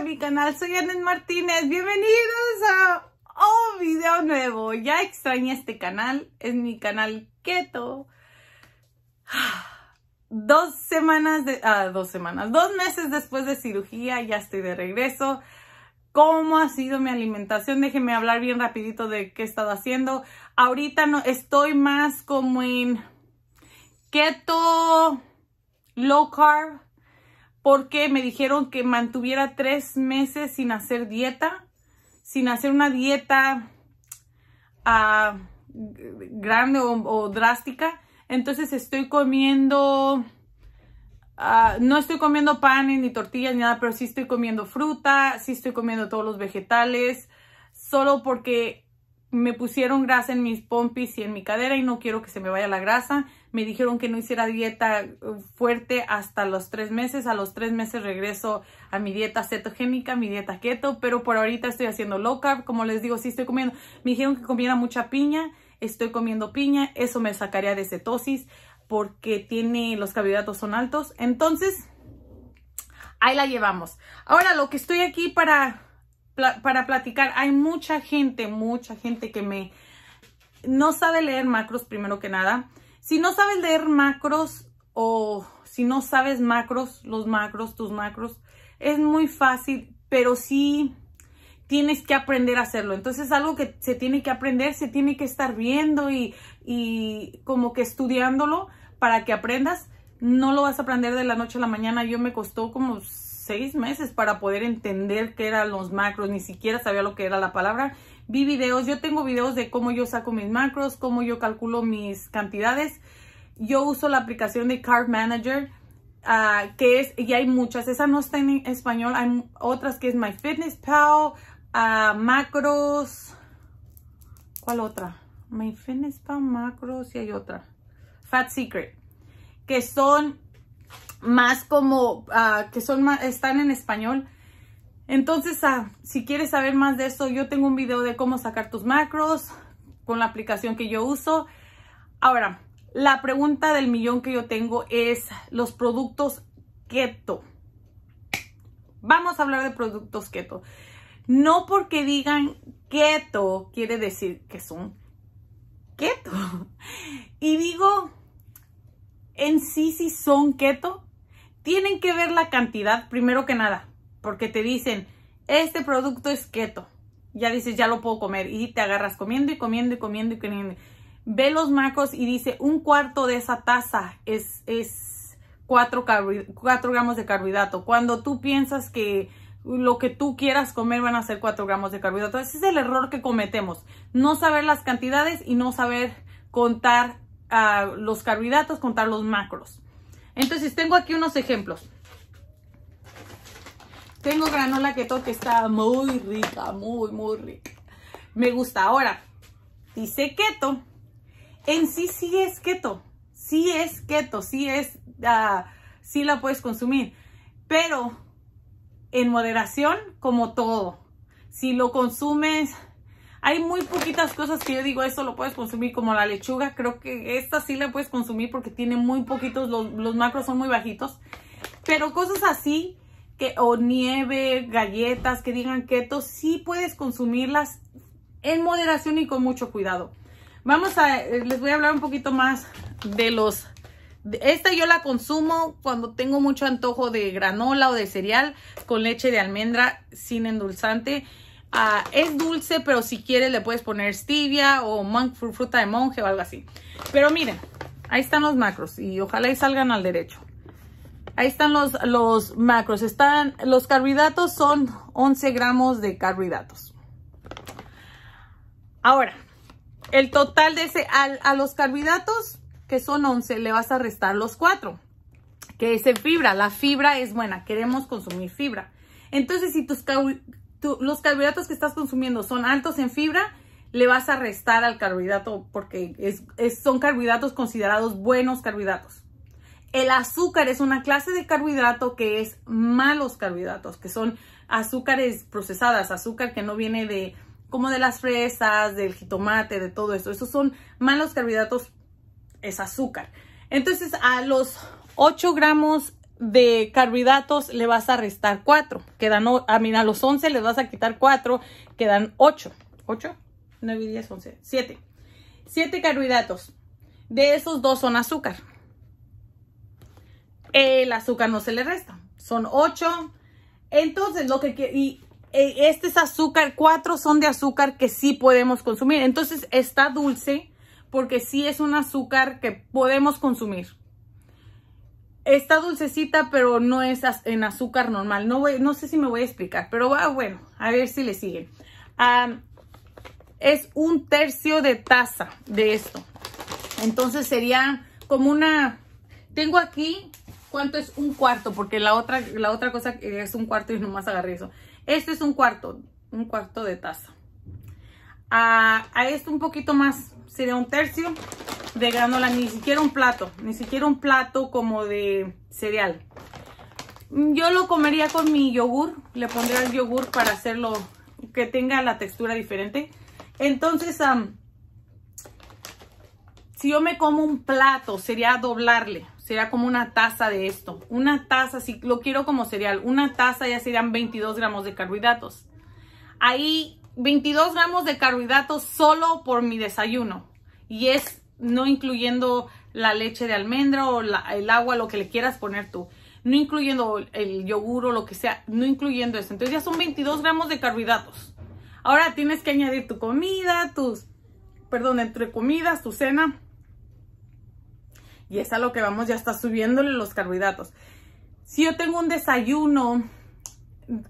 mi canal, soy Anet Martínez, bienvenidos a un video nuevo. Ya extrañé este canal, es mi canal Keto. Dos semanas, de, ah, dos semanas, dos meses después de cirugía, ya estoy de regreso. ¿Cómo ha sido mi alimentación? Déjenme hablar bien rapidito de qué he estado haciendo. Ahorita no, estoy más como en keto, low carb, porque me dijeron que mantuviera tres meses sin hacer dieta, sin hacer una dieta ah, grande o, drástica. Entonces estoy comiendo, ah, no estoy comiendo pan ni tortillas ni nada, pero sí estoy comiendo fruta, sí estoy comiendo todos los vegetales, solo porque me pusieron grasa en mis pompis y en mi cadera y no quiero que se me vaya la grasa. Me dijeron que no hiciera dieta uh, fuerte hasta los tres meses. A los tres meses regreso a mi dieta cetogénica, mi dieta keto, pero por ahorita estoy haciendo low carb. Como les digo, sí estoy comiendo. Me dijeron que comiera mucha piña. Estoy comiendo piña. Eso me sacaría de cetosis porque tiene los carbohidratos son altos. Entonces, ahí la llevamos. Ahora lo que estoy aquí para para platicar. Hay mucha gente, mucha gente que me no sabe leer macros primero que nada. Si no sabes leer macros o si no sabes macros, los macros, tus macros, es muy fácil, pero sí tienes que aprender a hacerlo. Entonces algo que se tiene que aprender, se tiene que estar viendo y, y como que estudiándolo para que aprendas. No lo vas a aprender de la noche a la mañana. Yo me costó como seis meses para poder entender qué eran los macros, ni siquiera sabía lo que era la palabra. Vi videos, yo tengo videos de cómo yo saco mis macros, cómo yo calculo mis cantidades. Yo uso la aplicación de Card Manager, ah, que es, y hay muchas, esa no está en español, hay otras que es MyFitnessPal, uh, macros, ¿cuál otra? MyFitnessPal, macros y hay otra, Fat Secret, que son más como ah, que son están en español. Entonces, ah, si quieres saber más de eso, yo tengo un video de cómo sacar tus macros con la aplicación que yo uso. Ahora, la pregunta del millón que yo tengo es los productos keto. Vamos a hablar de productos keto. No porque digan keto quiere decir que son keto. Y digo, en sí sí son keto, tienen que ver la cantidad primero que nada, porque te dicen, este producto es keto. Ya dices, ya lo puedo comer y te agarras comiendo y comiendo y comiendo y comiendo. Ve los macros y dice, un cuarto de esa taza es, es 4, gramos de carbohidrato. Cuando tú piensas que lo que tú quieras comer van a ser cuatro gramos de carbohidrato. Ese es el error que cometemos. No saber las cantidades y no saber contar ah, los carbohidratos, contar los macros. Entonces tengo aquí unos ejemplos. Tengo granola keto que está muy rica, muy, muy rica. Me gusta. Ahora, dice keto. En sí, sí es keto. Sí es keto, sí es, ah, sí la puedes consumir. Pero en moderación, como todo. Si lo consumes hay muy poquitas cosas que yo digo, esto lo puedes consumir, como la lechuga. Creo que esta sí la puedes consumir porque tiene muy poquitos, los, macros son muy bajitos. Pero cosas así, que, o nieve, galletas, que digan keto, sí puedes consumirlas en moderación y con mucho cuidado. Vamos a, eh, les voy a hablar un poquito más de los, esta yo la consumo cuando tengo mucho antojo de granola o de cereal con leche de almendra sin endulzante Ah, es dulce, pero si quieres le puedes poner stevia o fruta de monje o algo así. Pero miren, ahí están los macros y ojalá y salgan al derecho. Ahí están los, los macros. Están, los carbohidratos son 11 gramos de carbohidratos. Ahora, el total de ese, a los carbohidratos, que son 11, le vas a restar los 4, que es en fibra. La fibra es buena, queremos consumir fibra. Entonces, si tus los carbohidratos que estás consumiendo son altos en fibra, le vas a restar al carbohidrato porque es, son carbohidratos considerados buenos carbohidratos. El azúcar es una clase de carbohidrato que es malos carbohidratos, que son azúcares procesadas, azúcar que no viene de como de las fresas, del jitomate, de todo eso. Esos son malos carbohidratos, es azúcar. Entonces a los 8 gramos de carbohidratos le vas a restar 4, quedan, a, mí, los 11 les vas a quitar 4, quedan 8, 8, 9, 10, 11, 7, 7 carbohidratos, de esos 2 son azúcar, el azúcar no se le resta, son 8, entonces lo que, y este es azúcar, 4 son de azúcar que sí podemos consumir, entonces está dulce porque sí es un azúcar que podemos consumir está dulcecita, pero no es en azúcar normal. No, sé si me voy a explicar, pero bueno, a ver si le siguen. es un tercio de taza de esto. Entonces sería como una... Tengo aquí, ¿cuánto es un cuarto? Porque la otra, la otra cosa es un cuarto y nomás agarré eso. Este es un cuarto, un cuarto de taza. A, ah, a esto un poquito más, sería un tercio de granola, ni siquiera un plato, ni siquiera un plato como de cereal. Yo lo comería con mi yogur, le pondría el yogur para hacerlo que tenga la textura diferente. Entonces, si yo me como un plato, sería doblarle, sería como una taza de esto. Una taza, si lo quiero como cereal, una taza ya serían 22 gramos de carbohidratos. Ahí 22 gramos de carbohidratos solo por mi desayuno. Y es no incluyendo la leche de almendra o el agua, lo que le quieras poner tú, no incluyendo el yogur o lo que sea, no incluyendo eso. Entonces ya son 22 gramos de carbohidratos. Ahora tienes que añadir tu comida, tus, perdón, entre comidas, tu cena. Y es a lo que vamos, ya está subiéndole los carbohidratos. Si yo tengo un desayuno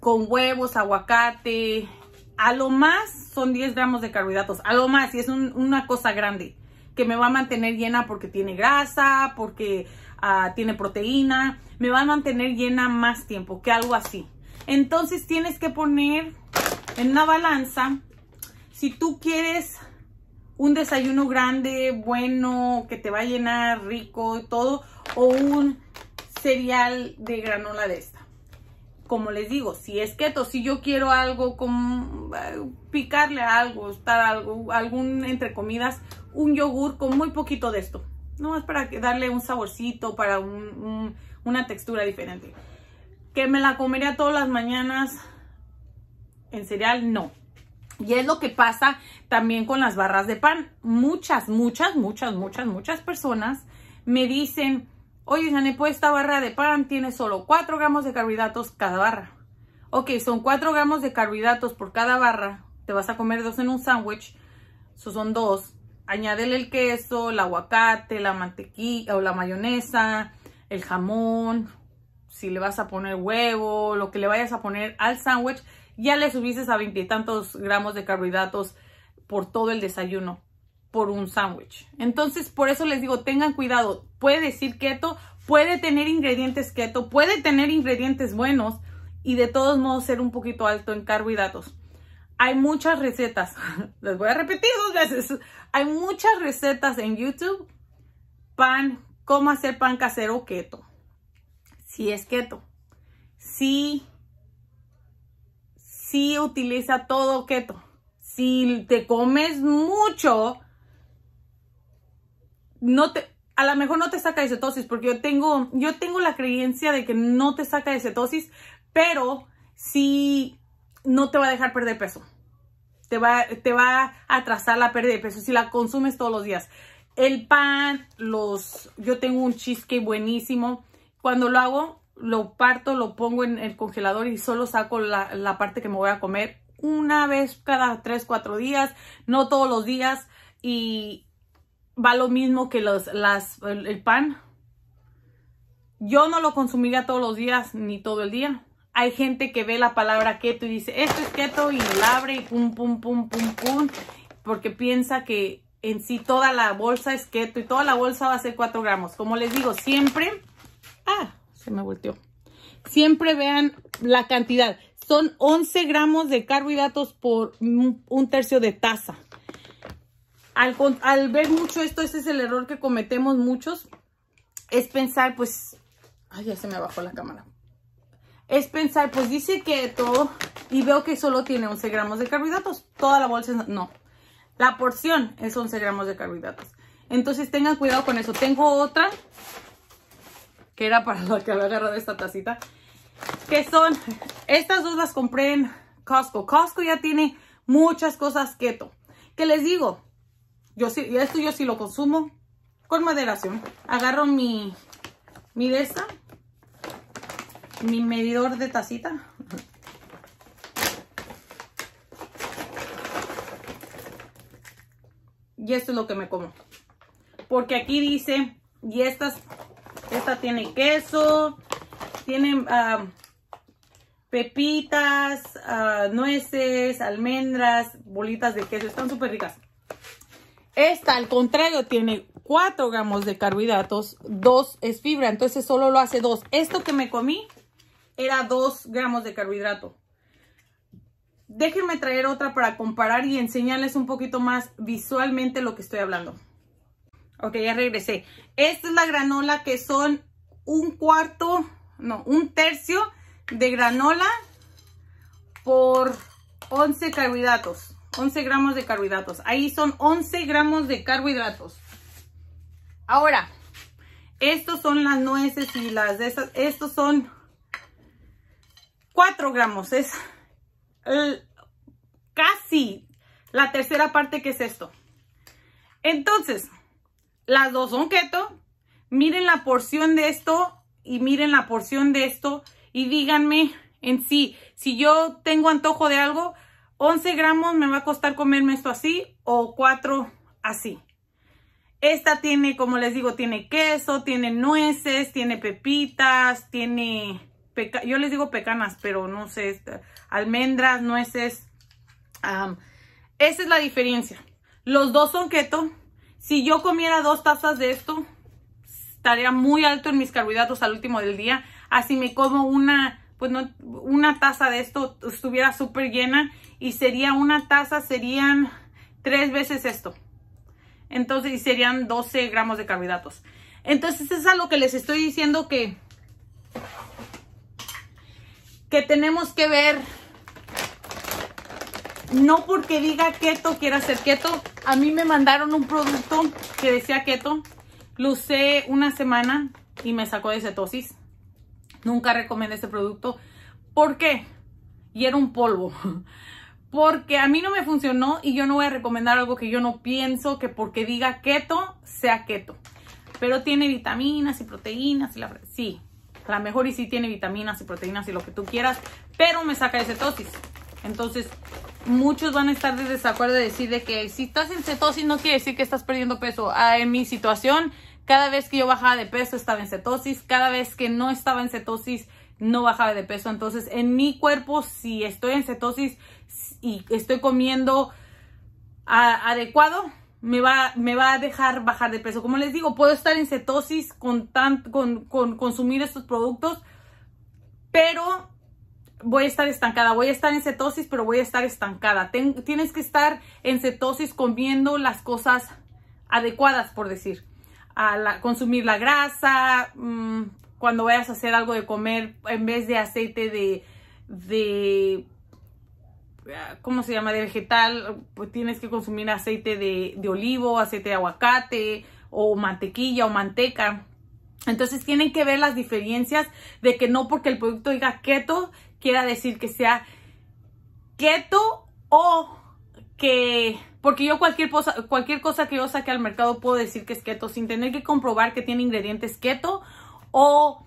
con huevos, aguacate, a lo más son 10 gramos de carbohidratos, a lo más, y es una cosa grande que me va a mantener llena porque tiene grasa, porque ah, tiene proteína, me va a mantener llena más tiempo que algo así. Entonces tienes que poner en una balanza si tú quieres un desayuno grande, bueno, que te va a llenar, rico y todo, o un cereal de granola de esta como les digo, si es keto, si yo quiero algo como eh, picarle algo, estar algo, algún entre comidas, un yogur con muy poquito de esto. No es para darle un saborcito, para una textura diferente. Que me la comería todas las mañanas en cereal, no. Y es lo que pasa también con las barras de pan. Muchas, muchas, muchas, muchas, muchas personas me dicen, Oye, Janepo, pues, esta barra de pan tiene solo 4 gramos de carbohidratos cada barra. Ok, son 4 gramos de carbohidratos por cada barra. Te vas a comer dos en un sándwich. Eso son dos. Añádele el queso, el aguacate, la mantequilla o la mayonesa, el jamón, si le vas a poner huevo, lo que le vayas a poner al sándwich, ya le subiste a veintitantos gramos de carbohidratos por todo el desayuno por un sándwich. Entonces, por eso les digo, tengan cuidado. Puede decir keto, puede tener ingredientes keto, puede tener ingredientes buenos y de todos modos ser un poquito alto en carbohidratos. Hay muchas recetas, les voy a repetir dos veces, hay muchas recetas en YouTube, pan, cómo hacer pan casero keto. Si es keto, si, si utiliza todo keto, si te comes mucho, no te, a lo mejor no te saca de cetosis, porque yo tengo, yo tengo la creencia de que no te saca de cetosis, pero sí no te va a dejar perder peso. Te va, te va a atrasar la pérdida de peso si la consumes todos los días. El pan, los, yo tengo un cheesecake buenísimo. Cuando lo hago, lo parto, lo pongo en el congelador y solo saco la, la parte que me voy a comer una vez cada 3, 4 días, no todos los días. Y, va lo mismo que los, las, el, pan. Yo no lo consumiría todos los días ni todo el día. Hay gente que ve la palabra keto y dice, esto es keto y lo abre y pum, pum, pum, pum, pum, porque piensa que en sí toda la bolsa es keto y toda la bolsa va a ser 4 gramos. Como les digo, siempre... Ah, se me volteó. Siempre vean la cantidad. Son 11 gramos de carbohidratos por un tercio de taza al, ver mucho esto, ese es el error que cometemos muchos, es pensar, pues, ay, ya se me bajó la cámara. Es pensar, pues dice que todo, y veo que solo tiene 11 gramos de carbohidratos. Toda la bolsa, no. La porción es 11 gramos de carbohidratos. Entonces tengan cuidado con eso. Tengo otra, que era para la que había agarrado esta tacita, que son, estas dos las compré en Costco. Costco ya tiene muchas cosas keto. Que les digo, yo sí, esto yo sí lo consumo con moderación. Agarro mi, mi de mi medidor de tacita. Y esto es lo que me como. Porque aquí dice, y estas, esta tiene queso, tiene ah, pepitas, ah, nueces, almendras, bolitas de queso. Están súper ricas. Esta, al contrario, tiene 4 gramos de carbohidratos, 2 es fibra, entonces solo lo hace 2. Esto que me comí era 2 gramos de carbohidrato. Déjenme traer otra para comparar y enseñarles un poquito más visualmente lo que estoy hablando. Ok, ya regresé. Esta es la granola que son un cuarto, no, un tercio de granola por 11 carbohidratos. 11 gramos de carbohidratos. Ahí son 11 gramos de carbohidratos. Ahora, estos son las nueces y las de estas. Estos son 4 gramos. Es casi la tercera parte que es esto. Entonces, las dos son keto. Miren la porción de esto y miren la porción de esto y díganme en sí, si yo tengo antojo de algo, 11 gramos me va a costar comerme esto así o 4 así. Esta tiene, como les digo, tiene queso, tiene nueces, tiene pepitas, tiene, yo les digo pecanas, pero no sé, almendras, nueces. esa es la diferencia. Los dos son keto. Si yo comiera dos tazas de esto, estaría muy alto en mis carbohidratos al último del día. Así me como una pues no, una taza de esto estuviera súper llena y sería una taza, serían tres veces esto. Entonces, y serían 12 gramos de carbohidratos. Entonces, es a lo que les estoy diciendo que, que tenemos que ver. No porque diga keto, quiera ser keto. A mí me mandaron un producto que decía keto. Lo usé una semana y me sacó de cetosis. Nunca recomendé este producto. ¿Por qué? Y era un polvo. Porque a mí no me funcionó y yo no voy a recomendar algo que yo no pienso que porque diga keto sea keto. Pero tiene vitaminas y proteínas y la... Sí, a mejor y sí tiene vitaminas y proteínas y lo que tú quieras, pero me saca de cetosis. Entonces, muchos van a estar de desacuerdo de decir de que si estás en cetosis no quiere decir que estás perdiendo peso. Ah, en mi situación, cada vez que yo bajaba de peso estaba en cetosis, cada vez que no estaba en cetosis no bajaba de peso. Entonces en mi cuerpo si estoy en cetosis y estoy comiendo adecuado, me va, me va a dejar bajar de peso. Como les digo, puedo estar en cetosis con, con, consumir estos productos, pero voy a estar estancada. Voy a estar en cetosis, pero voy a estar estancada. tienes que estar en cetosis comiendo las cosas adecuadas, por decir a consumir la grasa, mm, cuando vayas a hacer algo de comer, en vez de aceite de, de ah, ¿cómo se llama? De vegetal, pues tienes que consumir aceite de, de olivo, aceite de aguacate o mantequilla o manteca. Entonces tienen que ver las diferencias de que no porque el producto diga keto quiera decir que sea keto o que porque yo cualquier cosa, cualquier cosa que yo saque al mercado puedo decir que es keto sin tener que comprobar que tiene ingredientes keto o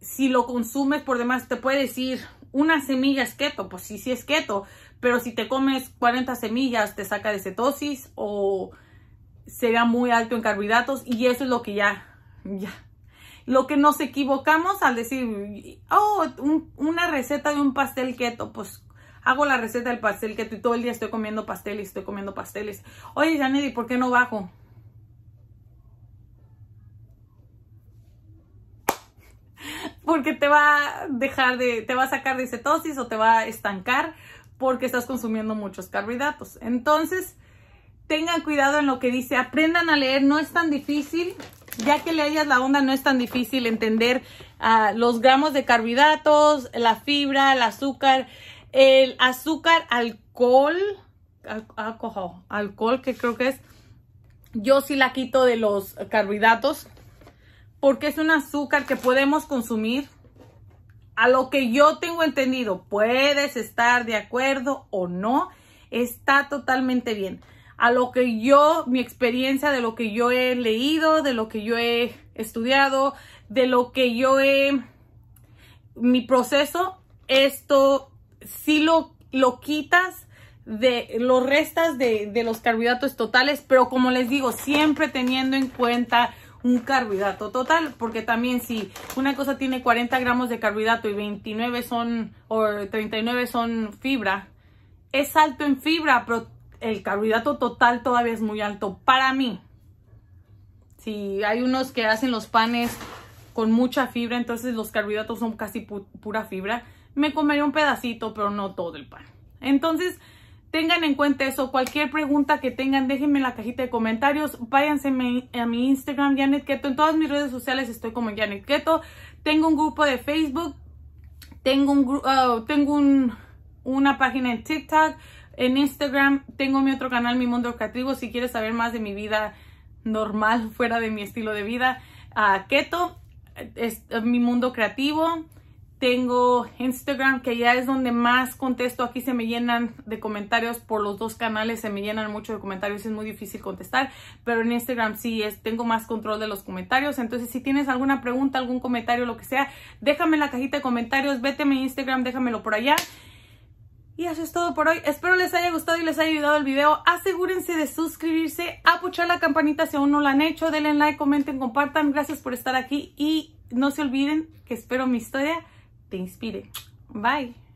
si lo consumes por demás te puede decir una semilla es keto, pues sí, sí es keto, pero si te comes 40 semillas te saca de cetosis o será muy alto en carbohidratos y eso es lo que ya, ya. Lo que nos equivocamos al decir, oh, una receta de un pastel keto, pues hago la receta del pastel que todo el día estoy comiendo pasteles, estoy comiendo pasteles. Oye, Janedi, ¿por qué no bajo? Porque te va a dejar de, te va a sacar de cetosis o te va a estancar porque estás consumiendo muchos carbohidratos. Entonces, tengan cuidado en lo que dice, aprendan a leer, no es tan difícil, ya que le hayas la onda, no es tan difícil entender ah, los gramos de carbohidratos, la fibra, el azúcar, el azúcar, alcohol, alcohol, alcohol que creo que es, yo sí la quito de los carbohidratos porque es un azúcar que podemos consumir. A lo que yo tengo entendido, puedes estar de acuerdo o no, está totalmente bien. A lo que yo, mi experiencia de lo que yo he leído, de lo que yo he estudiado, de lo que yo he, mi proceso, esto si lo, quitas de los restas de, los carbohidratos totales, pero como les digo, siempre teniendo en cuenta un carbohidrato total, porque también si una cosa tiene 40 gramos de carbohidrato y 29 son, o 39 son fibra, es alto en fibra, pero el carbohidrato total todavía es muy alto para mí. Si hay unos que hacen los panes con mucha fibra, entonces los carbohidratos son casi pura fibra me comería un pedacito, pero no todo el pan. Entonces, tengan en cuenta eso. Cualquier pregunta que tengan, déjenme en la cajita de comentarios. Váyanse a mi Instagram, Janet Keto. En todas mis redes sociales estoy como Janet Keto. Tengo un grupo de Facebook. Tengo, un, ah, tengo una página en TikTok. En Instagram tengo mi otro canal, Mi Mundo Creativo. Si quieres saber más de mi vida normal, fuera de mi estilo de vida, ah, Keto. Es, eh, mi Mundo Creativo. Tengo Instagram, que ya es donde más contesto. Aquí se me llenan de comentarios por los dos canales, se me llenan mucho de comentarios, es muy difícil contestar, pero en Instagram sí es, tengo más control de los comentarios. Entonces, si tienes alguna pregunta, algún comentario, lo que sea, déjame en la cajita de comentarios, vete a mi Instagram, déjamelo por allá. Y eso es todo por hoy. Espero les haya gustado y les haya ayudado el video. Asegúrense de suscribirse, apuchar la campanita si aún no lo han hecho. Denle like, comenten, compartan. Gracias por estar aquí y no se olviden que espero mi historia Thanks, Speedy. Bye.